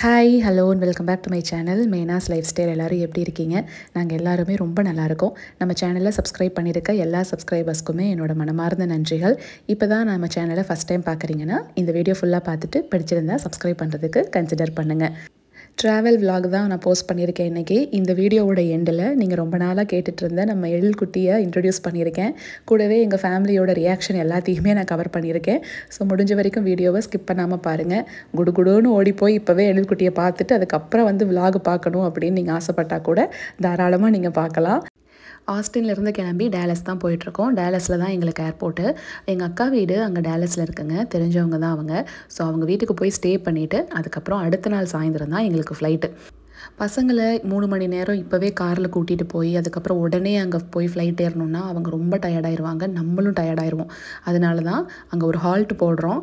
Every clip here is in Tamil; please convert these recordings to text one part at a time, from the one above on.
Hi hello and welcome back to my channel மேனாஸ் லைஃப் ஸ்டைல் எல்லோரும் எப்படி இருக்கீங்க நாங்கள் எல்லாருமே ரொம்ப நல்லாயிருக்கோம் நம்ம சேனலில் சப்ஸ்கிரைப் பண்ணியிருக்க எல்லா சப்ஸ்கிரைபர்ஸ்க்குமே என்னோட மனமார்ந்த நன்றிகள் இப்போ தான் நம்ம சேனலை ஃபஸ்ட் டைம் பார்க்குறீங்கன்னா இந்த வீடியோ ஃபுல்லாக பார்த்துட்டு பிடிச்சிருந்தா சப்ஸ்கிரைப் பண்ணுறதுக்கு கன்சிடர் பண்ணுங்கள் ட்ராவல் விலாக் தான் நான் போஸ்ட் பண்ணியிருக்கேன் இன்றைக்கி இந்த வீடியோவோட எண்டில் நீங்கள் ரொம்ப நாளாக கேட்டுட்ருந்த நம்ம எழில் குட்டியை இன்ட்ரடியூஸ் பண்ணியிருக்கேன் கூடவே எங்கள் ஃபேமிலியோட ரியாக்ஷன் எல்லாத்தையுமே நான் கவர் பண்ணியிருக்கேன் ஸோ முடிஞ்ச வரைக்கும் வீடியோவை ஸ்கிப் பண்ணாமல் பாருங்கள் குடுகுடுன்னு ஓடி போய் இப்போவே எழில் குட்டியை பார்த்துட்டு அதுக்கப்புறம் வந்து விலாக் பார்க்கணும் அப்படின்னு நீங்கள் ஆசைப்பட்டால் கூட தாராளமாக நீங்கள் பார்க்கலாம் ஆஸ்டின்லேருந்து கிளம்பி டேலஸ் தான் போயிட்டுருக்கோம் டேலஸில் தான் எங்களுக்கு ஏர்போர்ட்டு எங்கள் அக்கா வீடு அங்கே டேலஸில் இருக்குங்க தெரிஞ்சவங்க தான் அவங்க ஸோ அவங்க வீட்டுக்கு போய் ஸ்டே பண்ணிவிட்டு அதுக்கப்புறம் அடுத்த நாள் சாயந்தரம் தான் எங்களுக்கு ஃப்ளைட்டு பசங்களை மூணு மணி நேரம் இப்போவே காரில் கூட்டிகிட்டு போய் அதுக்கப்புறம் உடனே அங்கே போய் ஃப்ளைட் ஏறணும்னா அவங்க ரொம்ப டயர்டாயிருவாங்க நம்மளும் டயர்டாயிருவோம் அதனால தான் அங்கே ஒரு ஹால்ட் போடுறோம்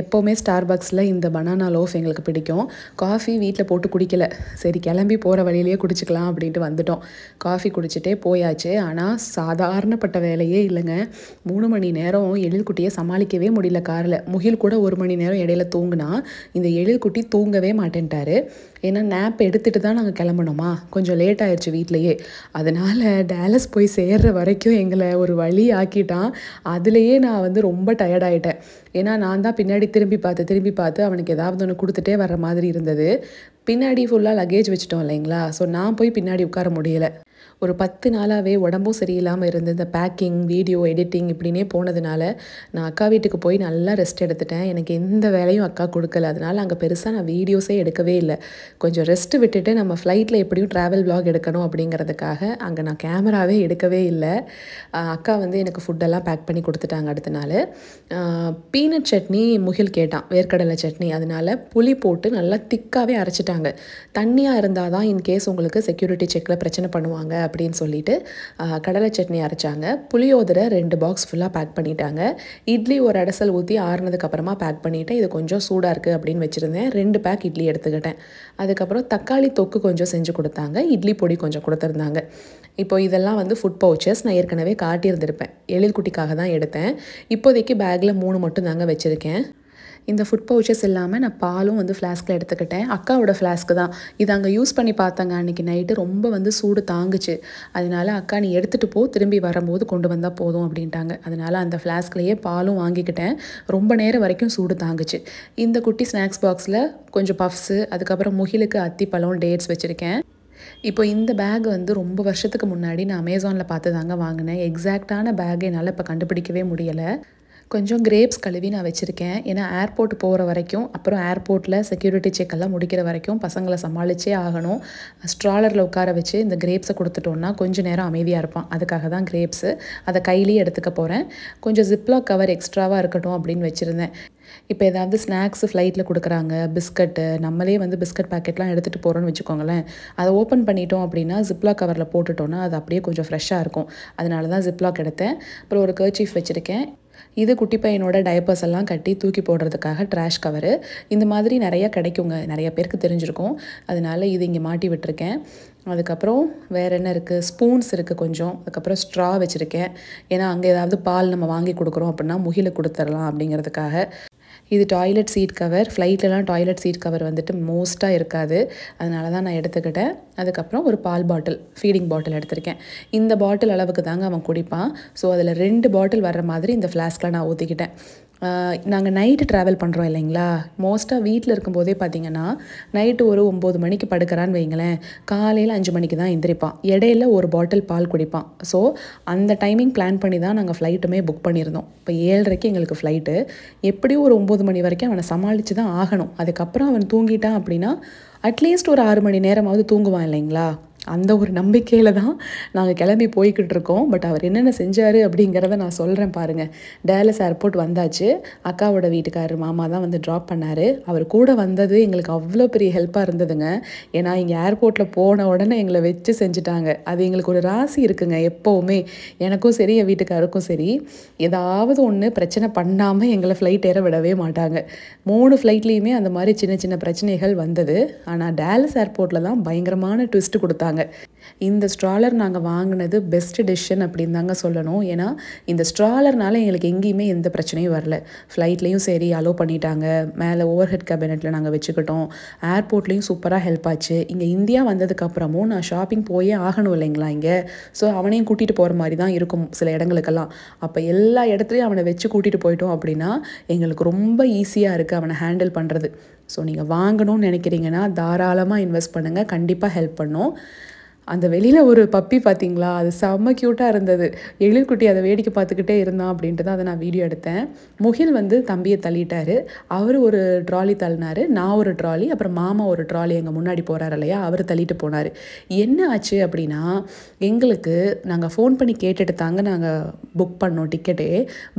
எப்போவுமே ஸ்டார் பாக்ஸில் இந்த பனானா லோஃப் எங்களுக்கு பிடிக்கும் காஃபி வீட்டில் போட்டு குடிக்கல சரி கிளம்பி போகிற வழியிலேயே குடிச்சிக்கலாம் அப்படின்ட்டு வந்துட்டோம் காஃபி குடிச்சிட்டே போயாச்சு ஆனால் சாதாரணப்பட்ட வேலையே இல்லைங்க மூணு மணி நேரம் எழில்குட்டியை சமாளிக்கவே முடியல காரில் முகில் கூட ஒரு மணி நேரம் இடையில தூங்குனா இந்த எழில்குட்டி தூங்கவே மாட்டேன்ட்டாரு ஏன்னா நேப் எடுத்துகிட்டு தான் நாங்கள் கிளம்பணுமா கொஞ்சம் லேட் ஆயிடுச்சு வீட்லேயே அதனால் டேலஸ் போய் சேர்ற வரைக்கும் எங்களை ஒரு வழி ஆக்கிட்டான் அதுலேயே நான் வந்து ரொம்ப டயர்டாயிட்டேன் ஏன்னா நான் தான் பின்னாடி திரும்பி பார்த்து திரும்பி பார்த்து அவனுக்கு ஏதாவது ஒன்று கொடுத்துட்டே வர்ற மாதிரி இருந்தது பின்னாடி ஃபுல்லாக லக்கேஜ் வச்சுட்டோம் இல்லைங்களா ஸோ நான் போய் பின்னாடி உட்கார முடியலை ஒரு பத்து நாளாகவே உடம்பும் சரியில்லாமல் இருந்து இந்த பேக்கிங் வீடியோ எடிட்டிங் இப்படின்னே போனதுனால நான் அக்கா வீட்டுக்கு போய் நல்லா ரெஸ்ட் எடுத்துட்டேன் எனக்கு எந்த வேலையும் அக்கா கொடுக்கல அதனால் அங்கே பெருசாக நான் வீடியோஸே எடுக்கவே இல்லை கொஞ்சம் ரெஸ்ட்டு விட்டுட்டு நம்ம ஃப்ளைட்டில் எப்படியும் ட்ராவல் பிளாக் எடுக்கணும் அப்படிங்கிறதுக்காக அங்கே நான் கேமராவே எடுக்கவே இல்லை அக்கா வந்து எனக்கு ஃபுட்டெல்லாம் பேக் பண்ணி கொடுத்துட்டாங்க அடுத்த நாள் பீனட் சட்னி முகில் கேட்டான் வேர்க்கடலை சட்னி அதனால் புளி போட்டு நல்லா திக்காகவே அரைச்சிட்டாங்க தண்ணியாக இருந்தால் தான் இன்கேஸ் உங்களுக்கு செக்யூரிட்டி செக்கில் பிரச்சனை பண்ணுவாங்க அப்படின்னு சொல்லிட்டு கடலை சட்னி அரைச்சாங்க புளியோதரை ரெண்டு பாக்ஸ் ஃபுல்லாக பேக் பண்ணிட்டாங்க இட்லி ஒரு அடசல் ஊற்றி ஆறுனதுக்கப்புறமா பேக் பண்ணிவிட்டேன் இது கொஞ்சம் சூடாக இருக்குது அப்படின்னு வச்சுருந்தேன் ரெண்டு பேக் இட்லி எடுத்துக்கிட்டேன் அதுக்கப்புறம் தக்காளி தொக்கு கொஞ்சம் செஞ்சு கொடுத்தாங்க இட்லி பொடி கொஞ்சம் கொடுத்துருந்தாங்க இப்போ இதெல்லாம் வந்து ஃபுட் பவுச்சர்ஸ் நான் ஏற்கனவே காட்டியிருந்திருப்பேன் எழில்குட்டிக்காக தான் எடுத்தேன் இப்போதைக்கு பேக்கில் மூணு மட்டும் தாங்க வச்சுருக்கேன் இந்த ஃபுட் பவுச்சஸ் இல்லாமல் நான் பாலும் வந்து ஃப்ளாஸ்கில் எடுத்துக்கிட்டேன் அக்காவோட ஃப்ளாஸ்க்கு தான் இது அங்கே யூஸ் பண்ணி பார்த்தாங்க அன்றைக்கி நைட்டு ரொம்ப வந்து சூடு தாங்குச்சு அதனால் அக்கா நீ எடுத்துகிட்டு போ திரும்பி வரும்போது கொண்டு வந்தால் போதும் அப்படின்ட்டாங்க அதனால் அந்த ஃப்ளாஸ்க்லேயே பாலும் வாங்கிக்கிட்டேன் ரொம்ப நேரம் வரைக்கும் சூடு தாங்குச்சு இந்த குட்டி ஸ்நாக்ஸ் பாக்ஸில் கொஞ்சம் பஃப்ஸு அதுக்கப்புறம் முகிலுக்கு அத்திப்பழம் டேட்ஸ் வச்சுருக்கேன் இப்போ இந்த பேக் வந்து ரொம்ப வருஷத்துக்கு முன்னாடி நான் அமேசானில் பார்த்து தாங்க வாங்கினேன் எக்ஸாக்டான பேக் என்னால் இப்போ கண்டுபிடிக்கவே முடியலை கொஞ்சம் கிரேப்ஸ் கழுவி நான் வச்சுருக்கேன் ஏன்னா ஏர்போர்ட் போகிற வரைக்கும் அப்புறம் ஏர்போர்ட்டில் செக்யூரிட்டி செக்கெல்லாம் முடிக்கிற வரைக்கும் பசங்களை சமாளித்தே ஆகணும் ஸ்ட்ராலரில் உட்கார வச்சு இந்த கிரேப்ஸை கொடுத்துட்டோன்னா கொஞ்சம் நேரம் அமைதியாக இருப்பான் அதுக்காக தான் கிரேப்ஸு அதை கையிலேயே எடுத்துக்க போகிறேன் கொஞ்சம் ஜிப்லாக் கவர் எக்ஸ்ட்ராவாக இருக்கட்டும் அப்படின்னு வச்சுருந்தேன் இப்போ ஏதாவது ஸ்நாக்ஸ் ஃப்ளைட்டில் கொடுக்குறாங்க பிஸ்கட்டு நம்மளே வந்து பிஸ்கட் பேக்கெட்லாம் எடுத்துகிட்டு போகிறோன்னு வச்சுக்கோங்களேன் அதை ஓப்பன் பண்ணிட்டோம் அப்படின்னா ஜிப்லாக் கவரில் போட்டுட்டோன்னா அது அப்படியே கொஞ்சம் ஃப்ரெஷ்ஷாக இருக்கும் அதனால தான் ஜிப்லாக் எடுத்தேன் அப்புறம் ஒரு கர்ச்சீஃப் வச்சுருக்கேன் இது குட்டி பையனோட டயப்பர்ஸ் எல்லாம் கட்டி தூக்கி போடுறதுக்காக ட்ராஷ் கவரு இந்த மாதிரி நிறையா கிடைக்குங்க நிறைய பேருக்கு தெரிஞ்சிருக்கும் அதனால் இது இங்கே மாட்டி விட்டுருக்கேன் அதுக்கப்புறம் வேறு என்ன இருக்குது ஸ்பூன்ஸ் இருக்குது கொஞ்சம் அதுக்கப்புறம் ஸ்ட்ரா வச்சுருக்கேன் ஏன்னா அங்கே ஏதாவது பால் நம்ம வாங்கி கொடுக்குறோம் அப்படின்னா முகில கொடுத்துடலாம் அப்படிங்கிறதுக்காக இது டாய்லெட் சீட் கவர் ஃப்ளைட்லலாம் டாய்லெட் சீட் கவர் வந்துட்டு மோஸ்ட்டாக இருக்காது அதனால தான் நான் எடுத்துக்கிட்டேன் அதுக்கப்புறம் ஒரு பால் பாட்டில் ஃபீடிங் பாட்டில் எடுத்திருக்கேன் இந்த பாட்டில் அளவுக்கு தாங்க அவன் குடிப்பான் ஸோ அதில் ரெண்டு பாட்டில் வர்ற மாதிரி இந்த ஃப்ளாஸ்கில் நான் ஊற்றிக்கிட்டேன் நாங்கள் நைட்டு ட்ராவல் பண்ணுறோம் இல்லைங்களா மோஸ்ட்டாக வீட்டில் இருக்கும்போதே பார்த்தீங்கன்னா நைட்டு ஒரு ஒம்பது மணிக்கு படுக்கிறான்னு வைங்களேன் காலையில் அஞ்சு மணிக்கு தான் எந்திரிப்பான் இடையில ஒரு பாட்டில் பால் குடிப்பான் ஸோ அந்த டைமிங் பிளான் பண்ணி தான் நாங்கள் ஃப்ளைட்டுமே புக் பண்ணியிருந்தோம் இப்போ ஏழரைக்கு எங்களுக்கு ஃப்ளைட்டு எப்படியும் ஒரு ஒம்பது மணி வரைக்கும் அவனை சமாளித்து தான் ஆகணும் அதுக்கப்புறம் அவன் தூங்கிட்டான் அப்படின்னா அட்லீஸ்ட் ஒரு ஆறு மணி நேரமாவது தூங்குவான் இல்லைங்களா அந்த ஒரு நம்பிக்கையில் தான் நாங்கள் கிளம்பி போய்கிட்டு இருக்கோம் பட் அவர் என்னென்ன செஞ்சார் அப்படிங்கிறத நான் சொல்கிறேன் பாருங்கள் டேலஸ் ஏர்போர்ட் வந்தாச்சு அக்காவோட வீட்டுக்காரர் மாமா தான் வந்து ட்ராப் பண்ணார் அவர் கூட வந்தது எங்களுக்கு அவ்வளோ பெரிய ஹெல்ப்பாக இருந்ததுங்க ஏன்னா இங்கே ஏர்போர்ட்டில் போன உடனே எங்களை வச்சு செஞ்சுட்டாங்க அது எங்களுக்கு ஒரு ராசி இருக்குங்க எப்போவுமே எனக்கும் சரி என் வீட்டுக்காருக்கும் சரி ஏதாவது ஒன்று பிரச்சனை பண்ணாமல் எங்களை ஃப்ளைட் ஏற விடவே மாட்டாங்க மூணு ஃப்ளைட்லேயுமே அந்த மாதிரி சின்ன சின்ன பிரச்சனைகள் வந்தது ஆனால் டேலஸ் ஏர்போர்ட்டில் தான் பயங்கரமான ட்விஸ்ட் கொடுத்தாங்க சொல்லியிருக்காங்க இந்த ஸ்ட்ராலர் நாங்கள் வாங்கினது பெஸ்ட் டிஷன் அப்படின்னு தாங்க சொல்லணும் ஏன்னா இந்த ஸ்ட்ராலர்னால எங்களுக்கு எங்கேயுமே எந்த பிரச்சனையும் வரல ஃப்ளைட்லேயும் சரி அலோவ் பண்ணிட்டாங்க மேலே ஓவர் ஹெட் கேபினெட்டில் நாங்கள் வச்சுக்கிட்டோம் ஏர்போர்ட்லேயும் சூப்பராக ஹெல்ப் ஆச்சு இங்கே இந்தியா வந்ததுக்கப்புறமும் நான் ஷாப்பிங் போயே ஆகணும் இல்லைங்களா இங்கே ஸோ அவனையும் கூட்டிகிட்டு போகிற மாதிரி தான் இருக்கும் சில இடங்களுக்கெல்லாம் அப்போ எல்லா இடத்துலையும் அவனை வச்சு கூட்டிகிட்டு போயிட்டோம் அப்படின்னா எங்களுக்கு ரொம்ப ஈஸியாக இருக்குது அவனை ஹேண்டில் பண்ணுறது ஸோ நீங்கள் வாங்கணும்னு நினைக்கிறீங்கன்னா தாராளமாக இன்வெஸ்ட் பண்ணுங்கள் கண்டிப்பாக ஹெல்ப் பண்ணும் அந்த வெளியில் ஒரு பப்பி பார்த்திங்களா அது செம்ம க்யூட்டாக இருந்தது எழில்குட்டி அதை வேடிக்கை பார்த்துக்கிட்டே இருந்தான் அப்படின்ட்டு தான் அதை நான் வீடியோ எடுத்தேன் முகில் வந்து தம்பியை தள்ளிட்டார் அவர் ஒரு ட்ராலி தள்ளினார் நான் ஒரு ட்ராலி அப்புறம் மாமா ஒரு ட்ராலி எங்கள் முன்னாடி போகிறார் இல்லையா அவர் தள்ளிட்டு போனார் என்ன ஆச்சு அப்படின்னா எங்களுக்கு நாங்கள் ஃபோன் பண்ணி கேட்டுட்டு தாங்க நாங்கள் புக் பண்ணோம் டிக்கெட்டே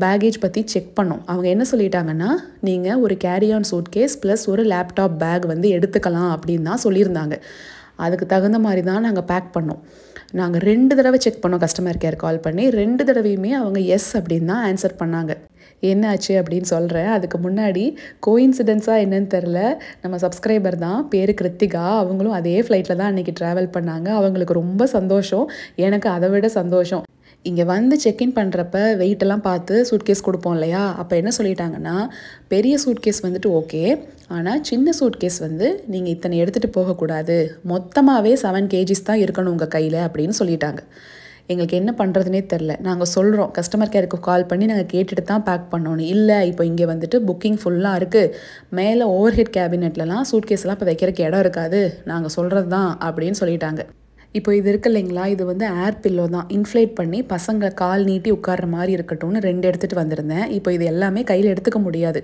பேகேஜ் பற்றி செக் பண்ணோம் அவங்க என்ன சொல்லிட்டாங்கன்னா நீங்கள் ஒரு கேரியான் சூட் கேஸ் ப்ளஸ் ஒரு லேப்டாப் பேக் வந்து எடுத்துக்கலாம் அப்படின்னு தான் சொல்லியிருந்தாங்க அதுக்கு தகுந்த மாதிரி தான் நாங்கள் பேக் பண்ணோம் நாங்கள் ரெண்டு தடவை செக் பண்ணோம் கஸ்டமர் கேர் கால் பண்ணி ரெண்டு தடவையுமே அவங்க எஸ் அப்படின்னு தான் ஆன்சர் பண்ணாங்க என்ன ஆச்சு அப்படின்னு சொல்கிறேன் அதுக்கு முன்னாடி கோயின்சிடென்ஸாக என்னன்னு தெரில நம்ம சப்ஸ்கிரைபர் தான் பேர் கிருத்திகா அவங்களும் அதே ஃப்ளைட்டில் தான் அன்றைக்கி ட்ராவல் பண்ணாங்க அவங்களுக்கு ரொம்ப சந்தோஷம் எனக்கு அதை விட சந்தோஷம் இங்கே வந்து செக்இன் பண்ணுறப்ப வெயிட்டெல்லாம் பார்த்து சூட்கேஸ் கொடுப்போம் இல்லையா அப்போ என்ன சொல்லிட்டாங்கன்னா பெரிய சூட்கேஸ் வந்துட்டு ஓகே ஆனால் சின்ன சூட்கேஸ் வந்து நீங்கள் இத்தனை எடுத்துகிட்டு போகக்கூடாது மொத்தமாகவே செவன் கேஜிஸ் தான் இருக்கணும் உங்கள் கையில் அப்படின்னு சொல்லிட்டாங்க எங்களுக்கு என்ன பண்ணுறதுனே தெரில நாங்கள் சொல்கிறோம் கஸ்டமர் கேருக்கு கால் பண்ணி நாங்கள் கேட்டுட்டு தான் பேக் பண்ணோன்னு இல்லை இப்போ இங்கே வந்துட்டு புக்கிங் ஃபுல்லாக இருக்குது மேலே ஓவர் ஹெட் கேபினெட்லலாம் சூட்கேஸ்லாம் இப்போ வைக்கிறதுக்கு இடம் இருக்காது நாங்கள் சொல்கிறது தான் அப்படின்னு சொல்லிட்டாங்க இப்போ இது இருக்கு இல்லைங்களா இது வந்து ஏர் பில்லோ தான் இன்ஃப்ளேட் பண்ணி பசங்களை கால் நீட்டி உட்கார்ற மாதிரி இருக்கட்டும்னு ரெண்டு எடுத்துகிட்டு வந்திருந்தேன் இப்போ இது எல்லாமே கையில் எடுத்துக்க முடியாது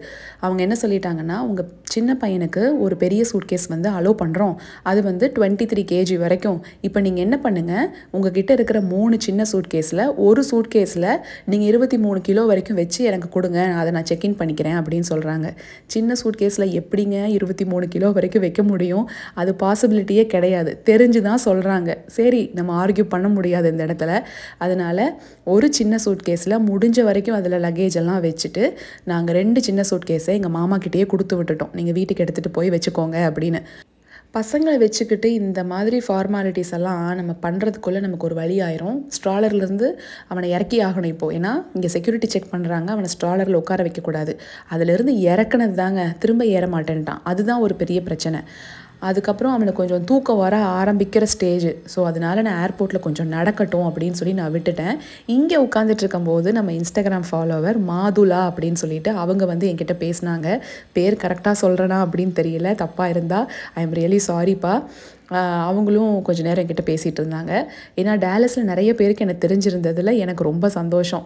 அவங்க என்ன சொல்லிட்டாங்கன்னா உங்கள் சின்ன பையனுக்கு ஒரு பெரிய சூட்கேஸ் வந்து அலோவ் பண்ணுறோம் அது வந்து டுவெண்ட்டி த்ரீ கேஜி வரைக்கும் இப்போ நீங்கள் என்ன பண்ணுங்கள் உங்கள் கிட்டே இருக்கிற மூணு சின்ன சூட்கேஸில் ஒரு சூட்கேஸில் நீங்கள் இருபத்தி மூணு கிலோ வரைக்கும் வச்சு எனக்கு கொடுங்க அதை நான் செக்இன் பண்ணிக்கிறேன் அப்படின்னு சொல்கிறாங்க சின்ன சூட்கேஸில் எப்படிங்க இருபத்தி மூணு கிலோ வரைக்கும் வைக்க முடியும் அது பாசிபிலிட்டியே கிடையாது தெரிஞ்சு தான் சொல்கிறாங்க சரி நம்ம ஆர்கியூ பண்ண முடியாது இந்த இடத்துல அதனால் ஒரு சின்ன சூட் கேஸில் முடிஞ்ச வரைக்கும் அதில் லக்கேஜ் எல்லாம் வச்சுட்டு நாங்கள் ரெண்டு சின்ன சூட் கேஸை எங்கள் மாமாக்கிட்டேயே கொடுத்து விட்டுட்டோம் நீங்கள் வீட்டுக்கு எடுத்துகிட்டு போய் வச்சுக்கோங்க அப்படின்னு பசங்களை வச்சுக்கிட்டு இந்த மாதிரி ஃபார்மாலிட்டிஸ் எல்லாம் நம்ம பண்ணுறதுக்குள்ளே நமக்கு ஒரு வழி ஆயிரும் ஸ்ட்ராலர்லேருந்து அவனை இறக்கி ஆகணும் இப்போது ஏன்னா இங்கே செக்யூரிட்டி செக் பண்ணுறாங்க அவனை ஸ்ட்ராலரில் உட்கார வைக்கக்கூடாது அதிலிருந்து இறக்குனது தாங்க திரும்ப ஏற மாட்டேன்ட்டான் அதுதான் ஒரு பெரிய பிரச்சனை அதுக்கப்புறம் அவனுக்கு கொஞ்சம் தூக்கம் வர ஆரம்பிக்கிற ஸ்டேஜ் ஸோ அதனால் நான் ஏர்போர்ட்டில் கொஞ்சம் நடக்கட்டும் அப்படின்னு சொல்லி நான் விட்டுட்டேன் இங்கே உட்காந்துட்டு இருக்கும்போது நம்ம இன்ஸ்டாகிராம் ஃபாலோவர் மாதுலா அப்படின்னு சொல்லிட்டு அவங்க வந்து என்கிட்ட பேசினாங்க பேர் கரெக்டாக சொல்கிறனா அப்படின்னு தெரியல தப்பாக இருந்தால் ஐ எம் ரியலி சாரிப்பா அவங்களும் கொஞ்ச நேரம் என்கிட்ட பேசிகிட்டு இருந்தாங்க ஏன்னா டேலஸில் நிறைய பேருக்கு எனக்கு தெரிஞ்சிருந்ததில் எனக்கு ரொம்ப சந்தோஷம்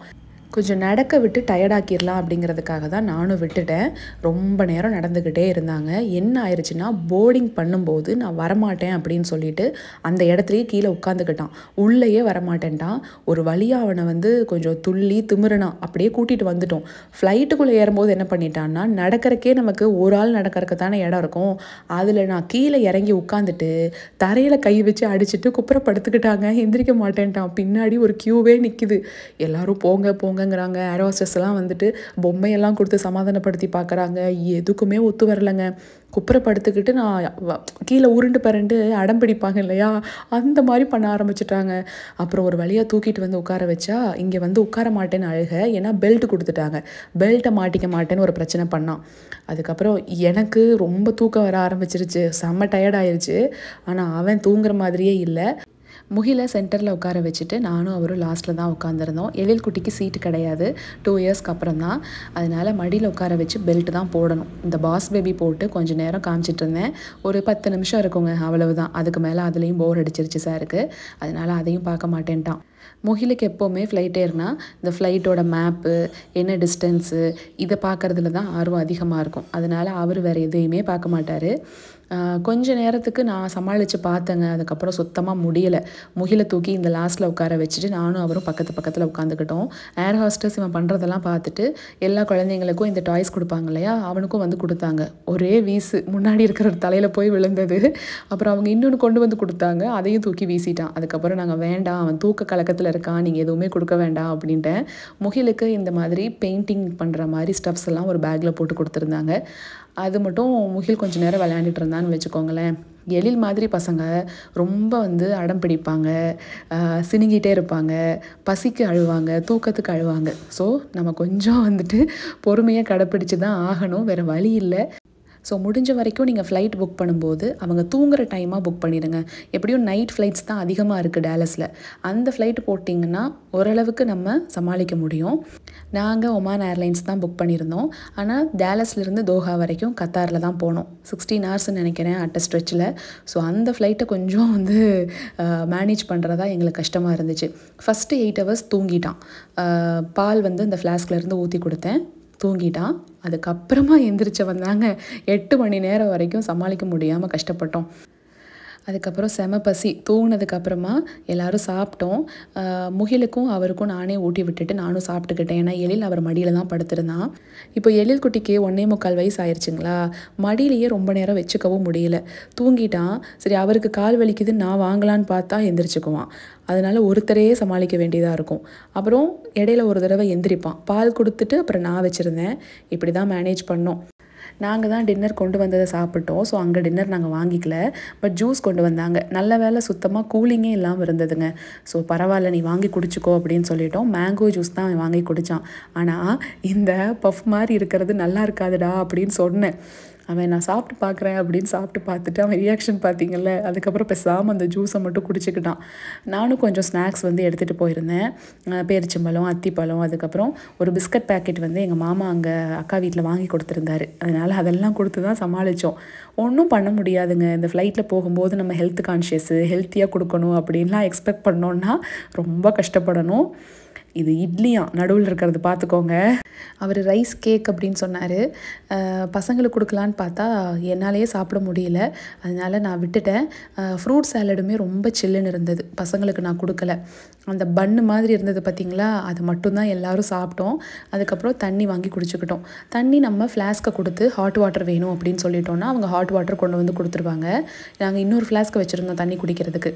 கொஞ்சம் நடக்க விட்டு டயர்டாக்கிடலாம் அப்படிங்கிறதுக்காக தான் நானும் விட்டுட்டேன் ரொம்ப நேரம் நடந்துக்கிட்டே இருந்தாங்க என்ன ஆயிடுச்சுன்னா போர்டிங் பண்ணும்போது நான் வரமாட்டேன் அப்படின்னு சொல்லிட்டு அந்த இடத்துலையே கீழே உட்காந்துக்கிட்டான் உள்ளேயே வரமாட்டேன்ட்டான் ஒரு வழியாக அவனை வந்து கொஞ்சம் துள்ளி திமிருனா அப்படியே கூட்டிகிட்டு வந்துட்டோம் ஃப்ளைட்டுக்குள்ளே ஏறும்போது என்ன பண்ணிட்டான்னா நடக்கிறக்கே நமக்கு ஒரு ஆள் நடக்கிறக்கு தானே இடம் இருக்கும் அதில் நான் கீழே இறங்கி உட்காந்துட்டு தரையில் கை வச்சு அடிச்சுட்டு குப்புறப்படுத்துக்கிட்டாங்க எந்திரிக்க மாட்டேன்ட்டான் பின்னாடி ஒரு க்யூவே நிற்கிது எல்லோரும் போங்க போங்க பண்ணுறாங்கங்கிறாங்க ஆரோஸ்டர்ஸ்லாம் வந்துட்டு பொம்மையெல்லாம் கொடுத்து சமாதானப்படுத்தி பார்க்குறாங்க எதுக்குமே ஒத்து வரலைங்க படுத்துக்கிட்டு நான் கீழே உருண்டு பரண்டு அடம் பிடிப்பாங்க இல்லையா அந்த மாதிரி பண்ண ஆரம்பிச்சிட்டாங்க அப்புறம் ஒரு வழியாக தூக்கிட்டு வந்து உட்கார வச்சா இங்கே வந்து உட்கார மாட்டேன்னு அழுக ஏன்னா பெல்ட் கொடுத்துட்டாங்க பெல்ட்டை மாட்டிக்க மாட்டேன்னு ஒரு பிரச்சனை பண்ணான் அதுக்கப்புறம் எனக்கு ரொம்ப தூக்கம் வர ஆரம்பிச்சிருச்சு செம்ம டயர்ட் ஆயிடுச்சு ஆனால் அவன் தூங்குற மாதிரியே இல்லை முகில சென்டரில் உட்கார வச்சுட்டு நானும் அவரும் லாஸ்ட்டில் தான் உட்காந்துருந்தோம் எழில் குட்டிக்கு சீட்டு கிடையாது டூ இயர்ஸ்க்கு அப்புறம் தான் அதனால் மடியில் உட்கார வச்சு பெல்ட் தான் போடணும் இந்த பாஸ் பேபி போட்டு கொஞ்சம் நேரம் காமிச்சிட்டு இருந்தேன் ஒரு பத்து நிமிஷம் இருக்குங்க அவ்வளவு தான் அதுக்கு மேலே அதுலேயும் போர் அடிச்சிருச்சு சாருக்கு அதனால் அதையும் பார்க்க மாட்டேன்ட்டான் முகிலுக்கு எப்போவுமே ஃப்ளைட் ஏறுனா இந்த ஃப்ளைட்டோட மேப்பு என்ன டிஸ்டன்ஸு இதை பார்க்குறதுல தான் ஆர்வம் அதிகமாக இருக்கும் அதனால் அவர் வேறு எதையுமே பார்க்க மாட்டார் கொஞ்ச நேரத்துக்கு நான் சமாளித்து பார்த்தேங்க அதுக்கப்புறம் சுத்தமாக முடியலை முகில தூக்கி இந்த லாஸ்ட்டில் உட்கார வச்சுட்டு நானும் அவரும் பக்கத்து பக்கத்தில் உட்காந்துக்கிட்டோம் ஏர் ஹாஸ்டர்ஸ் இவன் பண்ணுறதெல்லாம் பார்த்துட்டு எல்லா குழந்தைங்களுக்கும் இந்த டாய்ஸ் கொடுப்பாங்க இல்லையா அவனுக்கும் வந்து கொடுத்தாங்க ஒரே வீசு முன்னாடி இருக்கிற தலையில் போய் விழுந்தது அப்புறம் அவங்க இன்னொன்று கொண்டு வந்து கொடுத்தாங்க அதையும் தூக்கி வீசிட்டான் அதுக்கப்புறம் நாங்கள் வேண்டாம் அவன் தூக்க கலக்கத்தில் இருக்கான் நீங்கள் எதுவுமே கொடுக்க வேண்டாம் அப்படின்ட்டேன் முகிலுக்கு இந்த மாதிரி பெயிண்டிங் பண்ணுற மாதிரி ஸ்டப்ஸ் எல்லாம் ஒரு பேக்கில் போட்டு கொடுத்துருந்தாங்க அது மட்டும் முகில் கொஞ்சம் நேரம் விளையாண்டுட்டு இருந்தான்னு வச்சுக்கோங்களேன் எழில் மாதிரி பசங்க ரொம்ப வந்து அடம் பிடிப்பாங்க சினிங்கிட்டே இருப்பாங்க பசிக்கு அழுவாங்க தூக்கத்துக்கு அழுவாங்க ஸோ நம்ம கொஞ்சம் வந்துட்டு பொறுமையாக கடைப்பிடிச்சி தான் ஆகணும் வேறு வழி இல்லை ஸோ முடிஞ்ச வரைக்கும் நீங்கள் ஃப்ளைட் புக் பண்ணும்போது அவங்க தூங்குற டைமாக புக் பண்ணிடுங்க எப்படியும் நைட் ஃப்ளைட்ஸ் தான் அதிகமாக இருக்குது டேலஸில் அந்த ஃப்ளைட் போட்டிங்கன்னா ஓரளவுக்கு நம்ம சமாளிக்க முடியும் நாங்கள் ஒமான் ஏர்லைன்ஸ் தான் புக் பண்ணியிருந்தோம் ஆனால் டேலஸ்லேருந்து தோஹா வரைக்கும் கத்தாரில் தான் போனோம் சிக்ஸ்டீன் ஹவர்ஸ்னு நினைக்கிறேன் அட்ட ஸ்ட்ரெச்சில் ஸோ அந்த ஃப்ளைட்டை கொஞ்சம் வந்து மேனேஜ் பண்ணுறதா எங்களுக்கு கஷ்டமாக இருந்துச்சு ஃபஸ்ட்டு எயிட் ஹவர்ஸ் தூங்கிட்டான் பால் வந்து இந்த ஃப்ளாஸ்க்லேருந்து ஊற்றி கொடுத்தேன் தூங்கிட்டான் அதுக்கப்புறமா எந்திரிச்சவன் வந்தாங்க எட்டு மணி நேரம் வரைக்கும் சமாளிக்க முடியாமல் கஷ்டப்பட்டோம் அதுக்கப்புறம் செம பசி தூங்கினதுக்கப்புறமா எல்லோரும் சாப்பிட்டோம் முகிலுக்கும் அவருக்கும் நானே ஊட்டி விட்டுட்டு நானும் சாப்பிட்டுக்கிட்டேன் ஏன்னா எழில் அவர் மடியில் தான் படுத்திருந்தான் இப்போ எழில் குட்டிக்கு ஒன்னே முக்கால் வயசு ஆயிடுச்சுங்களா மடியிலேயே ரொம்ப நேரம் வச்சுக்கவும் முடியல தூங்கிட்டான் சரி அவருக்கு கால் வலிக்குதுன்னு நான் வாங்கலான்னு பார்த்தா எந்திரிச்சுக்குவான் அதனால் ஒருத்தரையே சமாளிக்க வேண்டியதாக இருக்கும் அப்புறம் இடையில ஒரு தடவை எந்திரிப்பான் பால் கொடுத்துட்டு அப்புறம் நான் வச்சுருந்தேன் இப்படி தான் மேனேஜ் பண்ணோம் நாங்கள் தான் டின்னர் கொண்டு வந்ததை சாப்பிட்டோம் ஸோ அங்கே டின்னர் நாங்கள் வாங்கிக்கல பட் ஜூஸ் கொண்டு வந்தாங்க நல்ல வேலை சுத்தமாக கூலிங்கே இல்லாமல் இருந்ததுங்க ஸோ பரவாயில்ல நீ வாங்கி குடிச்சிக்கோ அப்படின்னு சொல்லிட்டோம் மேங்கோ ஜூஸ் தான் அவன் வாங்கி குடித்தான் ஆனால் இந்த பஃப் மாதிரி இருக்கிறது நல்லா இருக்காதுடா அப்படின்னு சொன்னேன் அவன் நான் சாப்பிட்டு பார்க்குறேன் அப்படின்னு சாப்பிட்டு பார்த்துட்டு அவன் ரியாக்ஷன் பார்த்தீங்கல்ல அதுக்கப்புறம் பேசாமல் அந்த ஜூஸை மட்டும் குடிச்சிக்கிட்டான் நானும் கொஞ்சம் ஸ்நாக்ஸ் வந்து எடுத்துகிட்டு போயிருந்தேன் பேரிச்சம்பழம் அத்திப்பழம் அதுக்கப்புறம் ஒரு பிஸ்கட் பேக்கெட் வந்து எங்கள் மாமா அங்கே அக்கா வீட்டில் வாங்கி கொடுத்துருந்தாரு அதனால் அதெல்லாம் கொடுத்து தான் சமாளித்தோம் ஒன்றும் பண்ண முடியாதுங்க இந்த ஃப்ளைட்டில் போகும்போது நம்ம ஹெல்த் கான்ஷியஸு ஹெல்த்தியாக கொடுக்கணும் அப்படின்லாம் எக்ஸ்பெக்ட் பண்ணோன்னா ரொம்ப கஷ்டப்படணும் இது இட்லியா நடுவில் இருக்கிறது பார்த்துக்கோங்க அவர் ரைஸ் கேக் அப்படின்னு சொன்னார் பசங்களுக்கு கொடுக்கலான்னு பார்த்தா என்னாலேயே சாப்பிட முடியல அதனால் நான் விட்டுட்டேன் ஃப்ரூட் சேலடுமே ரொம்ப சில்லுன்னு இருந்தது பசங்களுக்கு நான் கொடுக்கல அந்த பன்னு மாதிரி இருந்தது பார்த்திங்களா அது மட்டும்தான் எல்லோரும் சாப்பிட்டோம் அதுக்கப்புறம் தண்ணி வாங்கி குடிச்சுக்கிட்டோம் தண்ணி நம்ம ஃப்ளாஸ்க்கை கொடுத்து ஹாட் வாட்டர் வேணும் அப்படின்னு சொல்லிட்டோன்னா அவங்க ஹாட் வாட்டர் கொண்டு வந்து கொடுத்துருவாங்க நாங்கள் இன்னொரு ஃப்ளாஸ்க்கை வச்சுருந்தோம் தண்ணி குடிக்கிறதுக்கு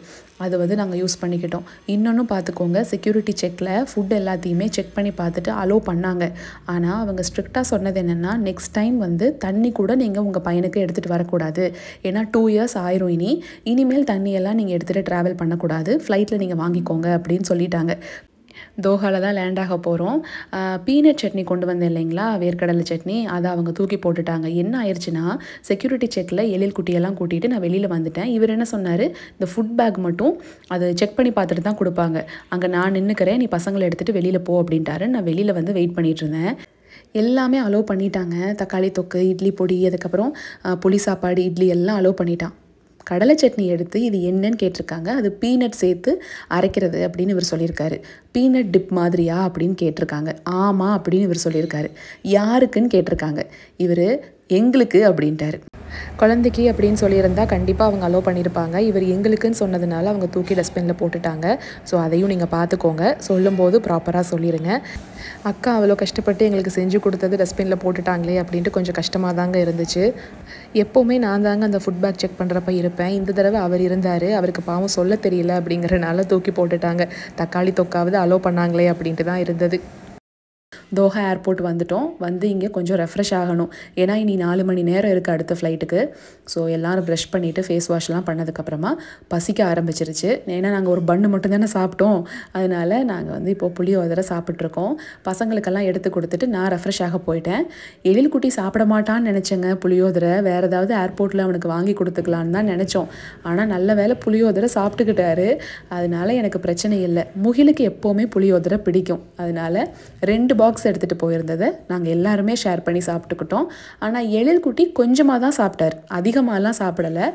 அது வந்து நாங்கள் யூஸ் பண்ணிக்கிட்டோம் இன்னொன்று பார்த்துக்கோங்க செக்யூரிட்டி செக்கில் ஃபுட் ஃபுட் எல்லாத்தையுமே செக் பண்ணி பார்த்துட்டு அலோ பண்ணாங்க ஆனால் அவங்க ஸ்ட்ரிக்டாக சொன்னது என்னென்னா நெக்ஸ்ட் டைம் வந்து தண்ணி கூட நீங்கள் உங்கள் பையனுக்கு எடுத்துகிட்டு வரக்கூடாது ஏன்னா டூ இயர்ஸ் ஆயிரும் இனி இனிமேல் தண்ணியெல்லாம் நீங்கள் எடுத்துகிட்டு ட்ராவல் பண்ணக்கூடாது ஃப்ளைட்டில் நீங்கள் வாங்கிக்கோங்க அப்படின்னு சொல்லிட்டாங்க தோஹாவில் தான் லேண்ட் ஆக போகிறோம் பீனட் சட்னி கொண்டு வந்தேன் இல்லைங்களா வேர்க்கடலை சட்னி அதை அவங்க தூக்கி போட்டுட்டாங்க என்ன ஆயிடுச்சுன்னா செக்யூரிட்டி செக்கில் எழில் குட்டியெல்லாம் கூட்டிகிட்டு நான் வெளியில் வந்துட்டேன் இவர் என்ன சொன்னார் இந்த ஃபுட் பேக் மட்டும் அது செக் பண்ணி பார்த்துட்டு தான் கொடுப்பாங்க அங்கே நான் நின்றுக்கிறேன் நீ பசங்களை எடுத்துகிட்டு வெளியில் போ அப்படின்ட்டாரு நான் வெளியில் வந்து வெயிட் பண்ணிகிட்ருந்தேன் எல்லாமே அலோவ் பண்ணிட்டாங்க தக்காளி தொக்கு இட்லி பொடி அதுக்கப்புறம் புளி சாப்பாடு இட்லி எல்லாம் அலோவ் பண்ணிட்டான் கடலை சட்னி எடுத்து இது என்னன்னு கேட்டிருக்காங்க அது பீனட் சேர்த்து அரைக்கிறது அப்படின்னு இவர் சொல்லியிருக்காரு பீனட் டிப் மாதிரியா அப்படின்னு கேட்டிருக்காங்க ஆமாம் அப்படின்னு இவர் சொல்லியிருக்காரு யாருக்குன்னு கேட்டிருக்காங்க இவர் எங்களுக்கு அப்படின்ட்டாரு குழந்தைக்கு அப்படின்னு சொல்லியிருந்தால் கண்டிப்பாக அவங்க அலோவ் பண்ணியிருப்பாங்க இவர் எங்களுக்குன்னு சொன்னதுனால அவங்க தூக்கி டஸ்ட்பினில் போட்டுட்டாங்க ஸோ அதையும் நீங்கள் பார்த்துக்கோங்க சொல்லும்போது ப்ராப்பராக சொல்லிடுங்க அக்கா அவ்வளோ கஷ்டப்பட்டு எங்களுக்கு செஞ்சு கொடுத்தது டஸ்ட்பினில் போட்டுட்டாங்களே அப்படின்ட்டு கொஞ்சம் கஷ்டமாக தாங்க இருந்துச்சு எப்போவுமே நான் தாங்க அந்த ஃபுட் பேக் செக் பண்ணுறப்ப இருப்பேன் இந்த தடவை அவர் இருந்தார் அவருக்கு பாவம் சொல்ல தெரியல அப்படிங்கிறனால தூக்கி போட்டுட்டாங்க தக்காளி தொக்காவது அலோவ் பண்ணாங்களே அப்படின்ட்டு தான் இருந்தது தோஹா ஏர்போர்ட் வந்துட்டோம் வந்து இங்கே கொஞ்சம் ரெஃப்ரெஷ் ஆகணும் ஏன்னா இனி நாலு மணி நேரம் இருக்குது அடுத்த ஃப்ளைட்டுக்கு ஸோ எல்லோரும் ப்ரெஷ் பண்ணிவிட்டு ஃபேஸ் வாஷ்லாம் பண்ணதுக்கப்புறமா பசிக்க ஆரம்பிச்சிருச்சு ஏன்னா நாங்கள் ஒரு பண்ணு மட்டும் தானே சாப்பிட்டோம் அதனால் நாங்கள் வந்து இப்போது புளியோதரை சாப்பிட்ருக்கோம் பசங்களுக்கெல்லாம் எடுத்து கொடுத்துட்டு நான் ரெஃப்ரெஷ் ஆக போயிட்டேன் எழில் குட்டி சாப்பிட மாட்டான்னு நினச்சேங்க புளியோதரை வேறு ஏதாவது ஏர்போர்ட்டில் அவனுக்கு வாங்கி கொடுத்துக்கலான்னு தான் நினச்சோம் ஆனால் நல்ல வேலை புளியோதரை சாப்பிட்டுக்கிட்டாரு அதனால் எனக்கு பிரச்சனை இல்லை முகிலுக்கு எப்போவுமே புளியோதரை பிடிக்கும் அதனால் ரெண்டு பாக்ஸ் பாக்ஸ் எடுத்துகிட்டு போயிருந்தது நாங்கள் எல்லாருமே ஷேர் பண்ணி சாப்பிட்டுக்கிட்டோம் ஆனால் எழில் குட்டி கொஞ்சமாக தான் சாப்பிட்டார் அதிகமாகலாம் சாப்பிடலை